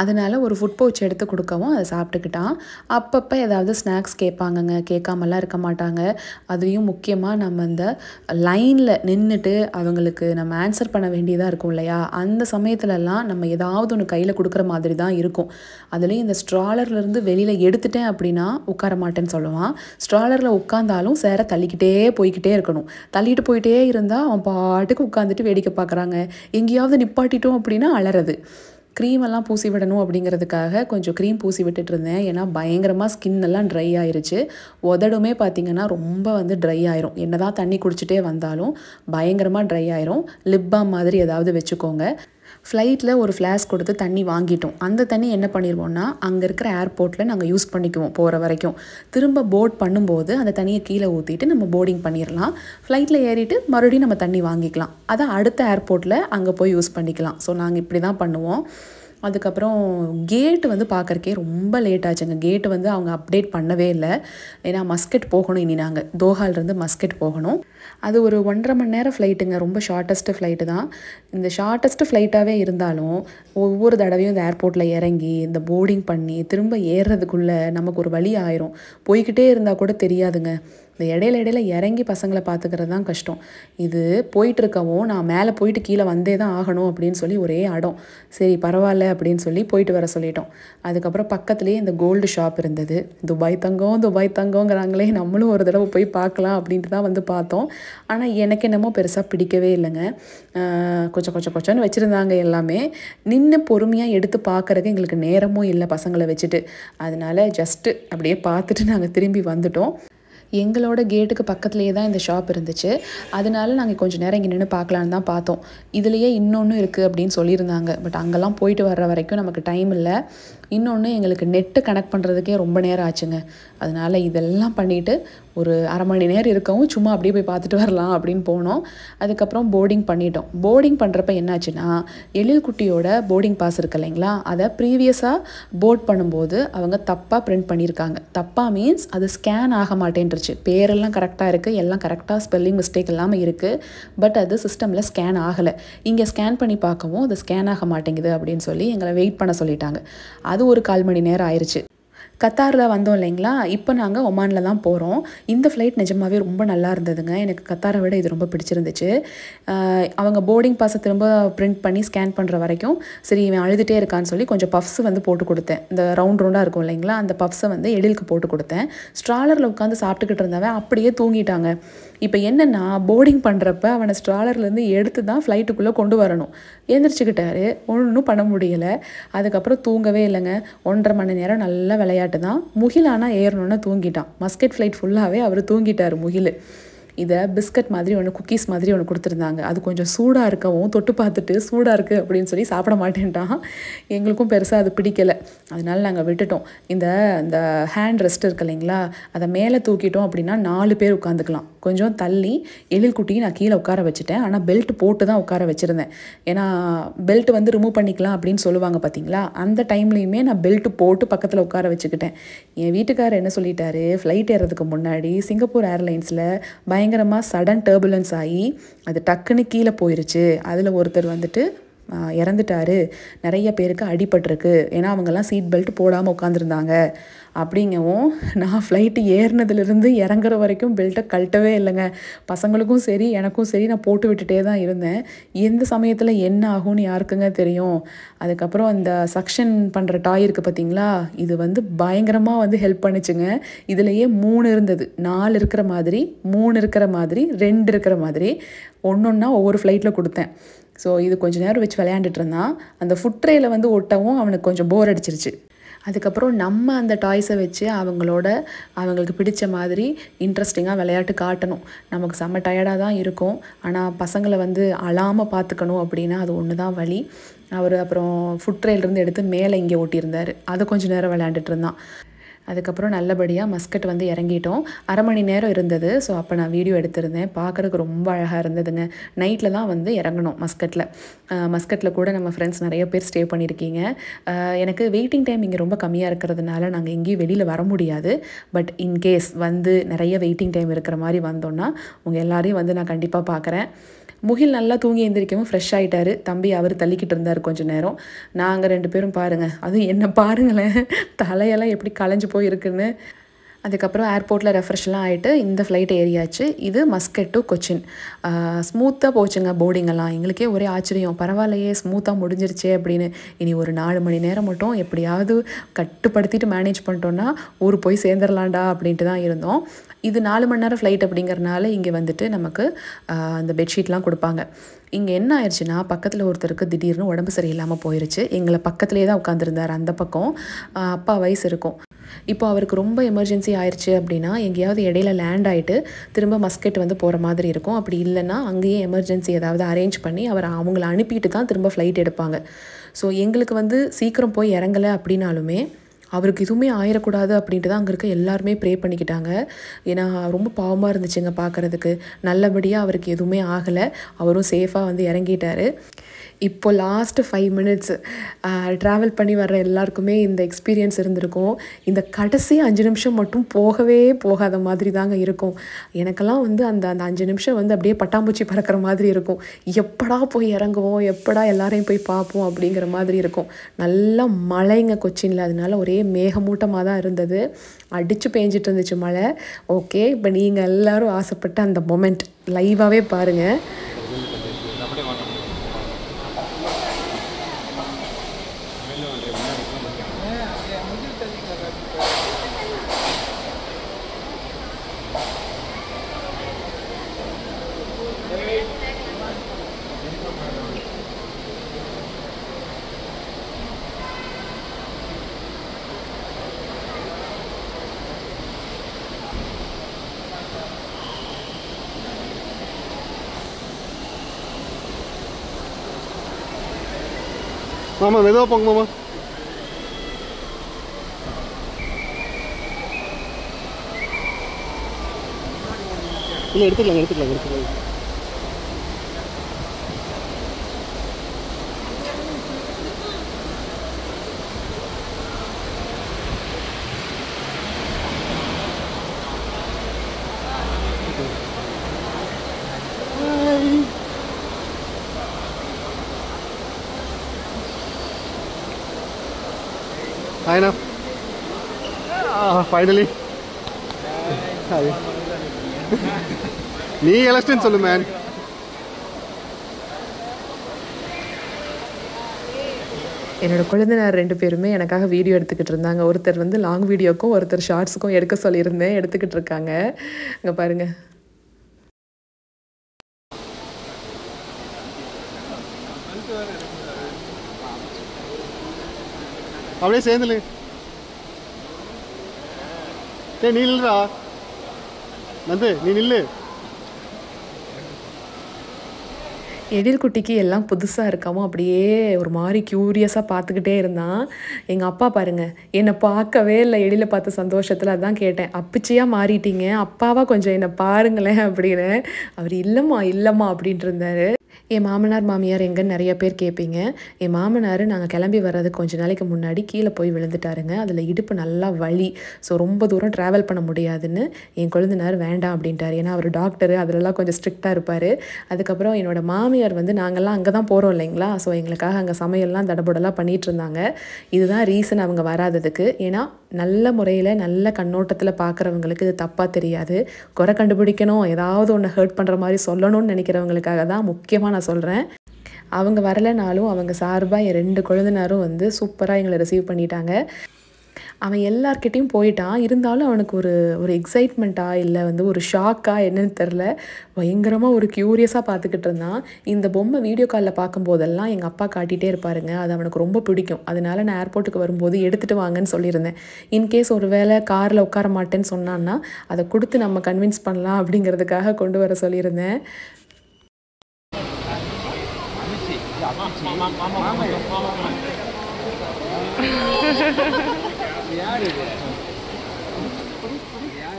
அதனால் ஒரு ஃபுட் பவுச் எடுத்து கொடுக்கவும் அதை சாப்பிட்டுக்கிட்டான் அப்பப்போ ஏதாவது ஸ்நாக்ஸ் கேட்பாங்கங்க கேட்காமலாம் இருக்க மாட்டாங்க அதையும் முக்கியமாக நம்ம இந்த லைனில் நின்றுட்டு அவங்களுக்கு நம்ம ஆன்சர் பண்ண வேண்டியதாக இருக்கும் இல்லையா அந்த சமயத்துலலாம் நம்ம ஏதாவது ஒன்று கையில் கொடுக்குற மாதிரி தான் இருக்கும் அதுலேயும் இந்த ஸ்ட்ராலர்லேருந்து வெளியில் எடுத்துட்டேன் அப்படின்னா உட்கார மாட்டேன்னு சொல்லுவான் ஸ்ட்ராலரில் உட்காந்தாலும் சேர தள்ளிக்கிட்டே போய்கிட்டே இருக்கணும் தள்ளிட்டு போயிட்டே இருந்தால் அவன் பாட்டுக்கு உட்காந்துட்டு வேடிக்கை பார்க்குறாங்க எங்கேயாவது நிப்பாட்டிட்டோம் அப்படின்னா அலறது க்ரீமெல்லாம் பூசி விடணும் அப்படிங்கிறதுக்காக கொஞ்சம் க்ரீம் பூசி விட்டுட்டு இருந்தேன் ஏன்னா பயங்கரமாக ஸ்கின் எல்லாம் ட்ரை ஆயிருச்சு உதடுமே பார்த்திங்கன்னா ரொம்ப வந்து ட்ரை ஆயிரும் என்ன தான் தண்ணி குடிச்சிட்டே வந்தாலும் பயங்கரமாக ட்ரை ஆயிரும் லிப் பாம் மாதிரி ஏதாவது வச்சுக்கோங்க ஃப்ளைட்டில் ஒரு ஃப்ளாஸ்க் கொடுத்து தண்ணி வாங்கிட்டோம் அந்த தண்ணி என்ன பண்ணிடுவோம்னா அங்கே இருக்கிற ஏர்போர்ட்டில் நாங்கள் யூஸ் பண்ணிக்குவோம் போகிற வரைக்கும் திரும்ப போர்ட் பண்ணும்போது அந்த தண்ணியை கீழே ஊற்றிட்டு நம்ம போர்டிங் பண்ணிடலாம் ஃப்ளைட்டில் ஏறிட்டு மறுபடியும் நம்ம தண்ணி வாங்கிக்கலாம் அதை அடுத்த ஏர்போர்ட்டில் அங்கே போய் யூஸ் பண்ணிக்கலாம் ஸோ நாங்கள் இப்படி தான் பண்ணுவோம் அதுக்கப்புறம் கேட்டு வந்து பார்க்குறக்கே ரொம்ப லேட் ஆச்சுங்க கேட்டு வந்து அவங்க அப்டேட் பண்ணவே இல்லை ஏன்னா மஸ்கட் போகணும் இனி நாங்கள் தோஹாலிருந்து மஸ்கட் போகணும் அது ஒரு ஒன்றரை மணி நேரம் ஃப்ளைட்டுங்க ரொம்ப ஷார்ட்டஸ்ட்டு ஃப்ளைட்டு தான் இந்த ஷார்ட்டஸ்ட்டு ஃப்ளைட்டாகவே இருந்தாலும் ஒவ்வொரு தடவையும் இந்த ஏர்போர்ட்டில் இறங்கி இந்த போர்டிங் பண்ணி திரும்ப ஏறுறதுக்குள்ளே நமக்கு ஒரு வழி ஆயிரும் போய்கிட்டே இருந்தால் கூட தெரியாதுங்க இந்த இடையில இடையில இறங்கி பசங்களை பார்த்துக்கிறது தான் கஷ்டம் இது போயிட்டுருக்கவும் நான் மேலே போயிட்டு கீழே வந்தே தான் ஆகணும் அப்படின்னு சொல்லி ஒரே அடம் சரி பரவாயில்ல அப்படின்னு சொல்லி போயிட்டு வர சொல்லிட்டோம் அதுக்கப்புறம் பக்கத்துலேயே இந்த கோல்டு ஷாப் இருந்தது துபாய் தங்கம் துபாய் தங்கங்கிறாங்களே நம்மளும் ஒரு தடவை போய் பார்க்கலாம் அப்படின்ட்டு தான் வந்து பார்த்தோம் ஆனால் எனக்கு என்னமோ பெருசாக பிடிக்கவே இல்லைங்க கொஞ்சம் கொஞ்சம் கொஞ்சம்னு வச்சுருந்தாங்க எல்லாமே நின்று பொறுமையாக எடுத்து பார்க்குறதுக்கு எங்களுக்கு நேரமும் இல்லை பசங்களை வச்சுட்டு அதனால ஜஸ்ட்டு அப்படியே பார்த்துட்டு நாங்கள் திரும்பி வந்துட்டோம் எங்களோட கேட்டுக்கு பக்கத்துலேயே தான் இந்த ஷாப் இருந்துச்சு அதனால நாங்கள் கொஞ்சம் நேரம் இங்கே நின்று பார்க்கலான்னு தான் பார்த்தோம் இதுலேயே இன்னொன்று இருக்குது அப்படின்னு சொல்லியிருந்தாங்க பட் அங்கெல்லாம் போயிட்டு வர்ற வரைக்கும் நமக்கு டைம் இல்லை இன்னொன்று எங்களுக்கு நெட்டு கனெக்ட் பண்ணுறதுக்கே ரொம்ப நேரம் ஆச்சுங்க அதனால் இதெல்லாம் பண்ணிவிட்டு ஒரு அரை மணி நேரம் இருக்கவும் சும்மா அப்படியே போய் பார்த்துட்டு வரலாம் அப்படின்னு போனோம் அதுக்கப்புறம் போர்டிங் பண்ணிட்டோம் போர்டிங் பண்ணுறப்ப என்னாச்சுன்னா எழில்குட்டியோட போர்டிங் பாஸ் இருக்கு இல்லைங்களா அதை ப்ரீவியஸாக போர்ட் பண்ணும்போது அவங்க தப்பாக பிரிண்ட் பண்ணியிருக்காங்க தப்பாக மீன்ஸ் அது ஸ்கேன் ஆக மாட்டேன்ருச்சு பேரெல்லாம் கரெக்டாக இருக்குது எல்லாம் கரெக்டாக ஸ்பெல்லிங் மிஸ்டேக் இல்லாமல் இருக்குது பட் அது சிஸ்டமில் ஸ்கேன் ஆகலை இங்கே ஸ்கேன் பண்ணி பார்க்கவும் அது ஸ்கேன் ஆக மாட்டேங்குது அப்படின்னு சொல்லி எங்களை வெயிட் பண்ண சொல்லிட்டாங்க அது அது ஒரு கால் மணி நேரம் ஆயிடுச்சு கத்தாரில் வந்தோம் இல்லைங்களா இப்போ நாங்கள் ஒமானில் தான் போகிறோம் இந்த ஃப்ளைட் நிஜமாகவே ரொம்ப நல்லா இருந்ததுங்க எனக்கு கத்தாரை விட இது ரொம்ப பிடிச்சிருந்துச்சு அவங்க போர்டிங் பாஸை திரும்ப பிரிண்ட் பண்ணி ஸ்கேன் பண்ணுற வரைக்கும் சரி இவன் அழுதுகிட்டே இருக்கான்னு சொல்லி கொஞ்சம் பஃப்ஸ் வந்து போட்டு கொடுத்தேன் இந்த ரவுண்ட் ரவுண்டாக இருக்கும் இல்லைங்களா அந்த பஃப்ஸை வந்து எழிலுக்கு போட்டு கொடுத்தேன் ஸ்ட்ராலரில் உட்காந்து சாப்பிட்டுக்கிட்டு இருந்தவன் அப்படியே தூங்கிட்டாங்க இப்போ என்னென்னா போர்டிங் பண்ணுறப்ப அவனை ஸ்ட்ராலர்லேருந்து எடுத்து தான் ஃப்ளைட்டுக்குள்ளே கொண்டு வரணும் எழுந்திரிச்சிக்கிட்டாரு ஒன்றும் பண்ண முடியலை அதுக்கப்புறம் தூங்கவே இல்லைங்க ஒன்றரை மணி நேரம் நல்லா விளையாட்டு தான் முகிலானா ஏறணுன்னு தூங்கிட்டான் மஸ்கெட் ஃப்ளைட் ஃபுல்லாகவே அவர் தூங்கிட்டார் முகில் இதை பிஸ்கட் மாதிரி ஒன்று குக்கீஸ் மாதிரி ஒன்று கொடுத்துருந்தாங்க அது கொஞ்சம் சூடாக இருக்கவும் தொட்டு பார்த்துட்டு சூடாக இருக்குது அப்படின்னு சொல்லி சாப்பிட மாட்டேன்ட்டான் எங்களுக்கும் பெருசாக அது பிடிக்கலை அதனால நாங்கள் விட்டுட்டோம் இந்த இந்த ஹேண்ட் ரெஸ்ட் இருக்கு இல்லைங்களா அதை மேலே தூக்கிட்டோம் அப்படின்னா நாலு பேர் உட்காந்துக்கலாம் கொஞ்சம் தள்ளி எழில் குட்டியை நான் கீழே உட்கார வச்சுட்டேன் ஆனால் பெல்ட் போட்டு தான் உட்கார வச்சுருந்தேன் ஏன்னா பெல்ட் வந்து ரிமூவ் பண்ணிக்கலாம் அப்படின்னு சொல்லுவாங்க பார்த்தீங்களா அந்த டைம்லேயுமே நான் பெல்ட் போட்டு பக்கத்தில் உட்கார வச்சுக்கிட்டேன் என் வீட்டுக்காரர் என்ன சொல்லிட்டாரு ஃப்ளைட் ஏறதுக்கு முன்னாடி சிங்கப்பூர் ஏர்லைன்ஸில் பய பயங்கரமாக சடன் டேர்புலன்ஸ் ஆகி அது டக்குன்னு கீழே போயிருச்சு அதில் ஒருத்தர் வந்துட்டு இறந்துட்டாரு நிறைய பேருக்கு அடிபட்டிருக்கு ஏன்னா அவங்கெல்லாம் சீட் பெல்ட் போடாமல் உட்காந்துருந்தாங்க அப்படிங்கவும் நான் ஃப்ளைட்டு ஏறினதுலேருந்து இறங்குற வரைக்கும் பெல்ட்டை கழட்டவே இல்லைங்க பசங்களுக்கும் சரி எனக்கும் சரி நான் போட்டு விட்டுட்டே தான் இருந்தேன் எந்த சமயத்தில் என்ன ஆகும்னு யாருக்குங்க தெரியும் அதுக்கப்புறம் அந்த சக்ஷன் பண்ணுற டாய் இருக்குது பார்த்தீங்களா இது வந்து பயங்கரமாக வந்து ஹெல்ப் பண்ணுச்சுங்க இதுலேயே மூணு இருந்தது நாலு இருக்கிற மாதிரி மூணு இருக்கிற மாதிரி ரெண்டு இருக்கிற மாதிரி ஒன்று ஒன்றா ஒவ்வொரு ஃப்ளைட்டில் கொடுத்தேன் ஸோ இது கொஞ்சம் நேரம் வச்சு விளையாண்டுட்டு இருந்தான் அந்த ஃபுட்ரேயில் வந்து ஒட்டவும் அவனுக்கு கொஞ்சம் போர் அடிச்சிருச்சு அதுக்கப்புறம் நம்ம அந்த டாய்ஸை வச்சு அவங்களோட அவங்களுக்கு பிடிச்ச மாதிரி இன்ட்ரெஸ்டிங்காக விளையாட்டு காட்டணும் நமக்கு செம்ம டயர்டாக தான் இருக்கும் ஆனால் பசங்களை வந்து அழாமல் பார்த்துக்கணும் அப்படின்னா அது ஒன்று தான் வழி அவர் அப்புறம் ஃபுட்ரேலேருந்து எடுத்து மேலே இங்கே ஓட்டியிருந்தார் அதை கொஞ்சம் நேரம் விளையாண்டுட்டு இருந்தான் அதுக்கப்புறம் நல்லபடியாக மஸ்கட் வந்து இறங்கிட்டோம் அரை மணி நேரம் இருந்தது ஸோ அப்போ நான் வீடியோ எடுத்திருந்தேன் பார்க்குறதுக்கு ரொம்ப அழகாக இருந்ததுங்க நைட்டில் தான் வந்து இறங்கணும் மஸ்கட்டில் மஸ்கட்டில் கூட நம்ம ஃப்ரெண்ட்ஸ் நிறைய பேர் ஸ்டே பண்ணியிருக்கீங்க எனக்கு வெயிட்டிங் டைம் இங்கே ரொம்ப கம்மியாக இருக்கிறதுனால நாங்கள் எங்கேயும் வெளியில் வர முடியாது பட் இன்கேஸ் வந்து நிறைய வெயிட்டிங் டைம் இருக்கிற மாதிரி வந்தோன்னா உங்கள் எல்லாரையும் வந்து நான் கண்டிப்பாக பார்க்குறேன் முகில் நல்லா தூங்கி எந்திரிக்கவும் ஃப்ரெஷ் ஆகிட்டார் தம்பி அவர் தள்ளிக்கிட்டு இருந்தார் கொஞ்சம் நேரம் நாங்கள் ரெண்டு பேரும் பாருங்கள் அதுவும் என்ன பாருங்களேன் தலையெல்லாம் எப்படி களைஞ்சு போயிருக்குன்னு அதுக்கப்புறம் ஏர்போர்ட்டில் ரெஃப்ரெஷ்லாம் ஆகிட்டு இந்த ஃப்ளைட் ஏரியாச்சு இது மஸ்கட் டு கொச்சின் ஸ்மூத்தாக போச்சுங்க போர்டிங்கெல்லாம் எங்களுக்கே ஒரே ஆச்சரியம் பரவாயில்லையே ஸ்மூத்தாக முடிஞ்சிருச்சே அப்படின்னு இனி ஒரு நாலு மணி நேரம் மட்டும் எப்படியாவது கட்டுப்படுத்திட்டு மேனேஜ் பண்ணிட்டோன்னா ஊர் போய் சேர்ந்துடலாண்டா அப்படின்ட்டு தான் இருந்தோம் இது நாலு மணி நேரம் ஃப்ளைட் அப்படிங்கிறனால இங்கே வந்துட்டு நமக்கு அந்த பெட்ஷீட்லாம் கொடுப்பாங்க இங்கே என்ன ஆயிடுச்சுன்னா பக்கத்தில் ஒருத்தருக்கு திடீர்னு உடம்பு சரியில்லாமல் போயிடுச்சு எங்களை பக்கத்துலேயே தான் உட்காந்துருந்தார் அந்த பக்கம் அப்பா வயசு இருக்கும் இப்போ அவருக்கு ரொம்ப எமர்ஜென்சி ஆயிடுச்சு அப்படின்னா எங்கேயாவது இடையில லேண்ட் ஆகிட்டு திரும்ப மஸ்கெட் வந்து போகிற மாதிரி இருக்கும் அப்படி இல்லைன்னா அங்கேயே எமர்ஜென்சி ஏதாவது அரேஞ்ச் பண்ணி அவர் அவங்கள அனுப்பிட்டு தான் திரும்ப ஃப்ளைட் எடுப்பாங்க ஸோ எங்களுக்கு வந்து சீக்கிரம் போய் இறங்கலை அப்படின்னாலுமே அவருக்கு எதுவுமே ஆயிடக்கூடாது அப்படின்ட்டு தான் அங்கே இருக்க எல்லாருமே ப்ரே பண்ணிக்கிட்டாங்க ஏன்னா ரொம்ப பாவமாக இருந்துச்சுங்க பார்க்குறதுக்கு நல்லபடியாக அவருக்கு எதுவுமே ஆகலை அவரும் சேஃபாக வந்து இறங்கிட்டார் இப்போ லாஸ்ட்டு ஃபைவ் மினிட்ஸ் ட்ராவல் பண்ணி வர்ற எல்லாருக்குமே இந்த எக்ஸ்பீரியன்ஸ் இருந்திருக்கும் இந்த கடைசி அஞ்சு நிமிஷம் மட்டும் போகவே போகாத மாதிரி தாங்க இருக்கும் எனக்கெல்லாம் வந்து அந்த அந்த அஞ்சு நிமிஷம் வந்து அப்படியே பட்டாம்பூச்சி பறக்கிற மாதிரி இருக்கும் எப்படா போய் இறங்குவோம் எப்படா எல்லாரையும் போய் பார்ப்போம் அப்படிங்கிற மாதிரி இருக்கும் நல்லா மழைங்க கொச்சின்ல அதனால ஒரே அப்படியே மேகமூட்டமாக தான் இருந்தது அடித்து பேஞ்சிட்டு இருந்துச்சு மழை ஓகே இப்போ நீங்கள் எல்லோரும் ஆசைப்பட்ட அந்த மொமெண்ட் லைவாகவே பாருங்கள் Yeah. மாமா மெதுவாக போங்க மாமா இல்லை எடுத்துக்கலாங்க எடுத்துக்கலாங்க எடுத்துக்கலாங்க आहे ना ah, நீ எலெக்ஷன் சொல்லு மேன் என்னோட குழந்தைனார் ரெண்டு பேருமே எனக்காக வீடியோ எடுத்துக்கிட்டு இருந்தாங்க ஒருத்தர் வந்து லாங் வீடியோக்கும் ஒருத்தர் ஷார்ட்ஸுக்கும் எடுக்க சொல்லியிருந்தேன் எடுத்துக்கிட்டு இருக்காங்க அங்கே பாருங்கள் அப்படியே சேர்ந்துலு ஏ நீ நில்றா நந்து நீ நில்லு எழில் குட்டிக்கு எல்லாம் புதுசாக இருக்காமோ அப்படியே ஒரு மாதிரி க்யூரியஸாக பார்த்துக்கிட்டே இருந்தான் எங்கள் அப்பா பாருங்கள் என்னை பார்க்கவே இல்லை எழில பார்த்த சந்தோஷத்தில் அதான் கேட்டேன் அப்பிச்சியாக மாறிட்டீங்க அப்பாவாக கொஞ்சம் என்னை பாருங்களேன் அப்படின்னு அவர் இல்லைம்மா இல்லைம்மா அப்படின்ட்டு இருந்தார் என் மாமனார் மாமியார் எங்கன்னு நிறைய பேர் கேட்பீங்க என் மாமனார் நாங்கள் கிளம்பி வர்றது கொஞ்ச நாளைக்கு முன்னாடி கீழே போய் விழுந்துட்டாருங்க அதில் இடுப்பு நல்லா வலி ஸோ ரொம்ப தூரம் ட்ராவல் பண்ண முடியாதுன்னு என் கொழுந்தனார் வேண்டாம் அப்படின்ட்டார் ஏன்னா அவர் டாக்டர் அதிலலாம் கொஞ்சம் ஸ்ட்ரிக்டாக இருப்பார் அதுக்கப்புறம் என்னோடய மாமியார் வந்து நாங்கள்லாம் அங்கே தான் போகிறோம் இல்லைங்களா ஸோ எங்களுக்காக அங்கே சமையல்லாம் தடபுடலாம் பண்ணிகிட்டு இருந்தாங்க இதுதான் ரீசன் அவங்க வராததுக்கு ஏன்னா நல்ல முறையில் நல்ல கண்ணோட்டத்தில் பார்க்குறவங்களுக்கு இது தப்பாக தெரியாது குறை கண்டுபிடிக்கணும் ஏதாவது ஒன்று ஹர்ட் பண்ணுற மாதிரி சொல்லணும்னு நினைக்கிறவங்களுக்காக தான் முக்கியமான நான் சொல்கிறேன் அவங்க வரலைனாலும் அவங்க சார்பாக என் ரெண்டு குழந்தைனாரும் வந்து சூப்பராக எங்களை ரிசீவ் பண்ணிட்டாங்க அவன் எல்லார்கிட்டையும் போயிட்டான் இருந்தாலும் அவனுக்கு ஒரு ஒரு எக்ஸைட்மெண்ட்டாக இல்லை வந்து ஒரு ஷாக்காக என்னன்னு தெரில பயங்கரமாக ஒரு க்யூரியஸாக பார்த்துக்கிட்டு இருந்தான் இந்த பொம்மை வீடியோ காலில் பார்க்கும்போதெல்லாம் எங்கள் அப்பா காட்டிகிட்டே இருப்பாருங்க அது அவனுக்கு ரொம்ப பிடிக்கும் அதனால் நான் ஏர்போர்ட்டுக்கு வரும்போது எடுத்துகிட்டு வாங்கன்னு சொல்லியிருந்தேன் இன்கேஸ் ஒரு வேளை காரில் உட்கார மாட்டேன்னு சொன்னான்னா அதை கொடுத்து நம்ம கன்வின்ஸ் பண்ணலாம் அப்படிங்கிறதுக்காக கொண்டு வர சொல்லியிருந்தேன்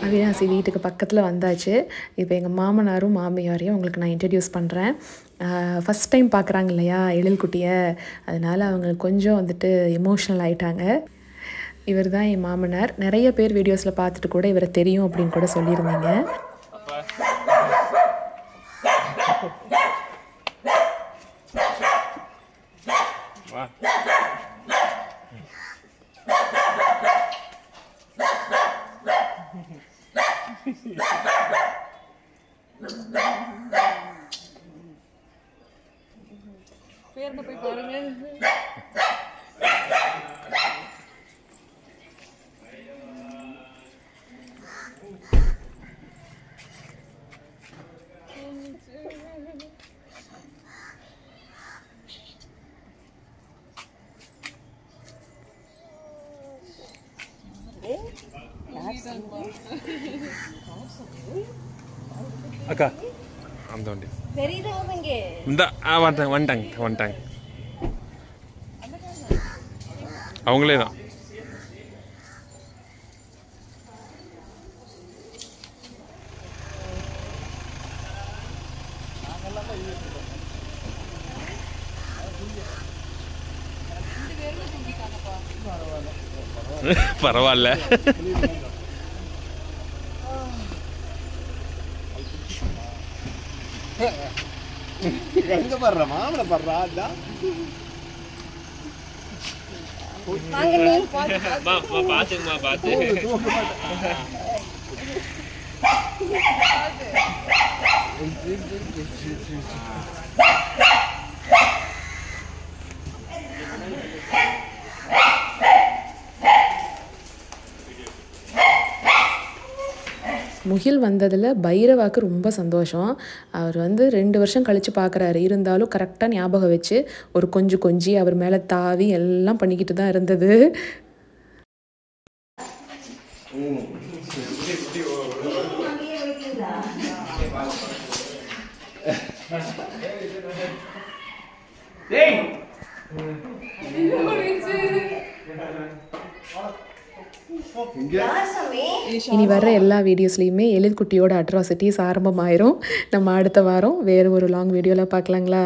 அவினாசி வீட்டுக்கு பக்கத்தில் வந்தாச்சு இப்போ எங்கள் மாமனாரும் மாமியாரையும் உங்களுக்கு நான் இன்ட்ரடியூஸ் பண்ணுறேன் ஃபஸ்ட் டைம் பார்க்குறாங்க இல்லையா எழில்குட்டியை அதனால் அவங்க கொஞ்சம் வந்துட்டு எமோஷ்னல் ஆகிட்டாங்க இவர் தான் என் மாமனார் நிறைய பேர் வீடியோஸில் பார்த்துட்டு கூட இவரை தெரியும் அப்படின்னு கூட சொல்லியிருந்தீங்க Wah. Biar kepikornya. அக்கா அந்த வண்டி இந்த ஆ வந்துட்டாங்க வந்துட்டாங்க வந்துட்டாங்க அவங்களே தான் பரவாயில்ல எங்க படுற மாமலை படுறா அதான் பாத்துக்குமா பாத்து முகில் வந்ததில் பைரவாக்கு ரொம்ப சந்தோஷம் அவர் வந்து ரெண்டு வருஷம் கழித்து பார்க்குறாரு இருந்தாலும் கரெக்டாக ஞாபகம் வச்சு ஒரு கொஞ்சம் கொஞ்சி அவர் மேலே தாவி எல்லாம் பண்ணிக்கிட்டு தான் இருந்தது ஏய் இனி வர்ற எல்லா வீடியோஸ்லையுமே குட்டியோட அட்ராசிட்டிஸ் ஆரம்பமாயிரும் நம்ம அடுத்த வாரம் வேறு ஒரு லாங் வீடியோவில் பார்க்கலாங்களா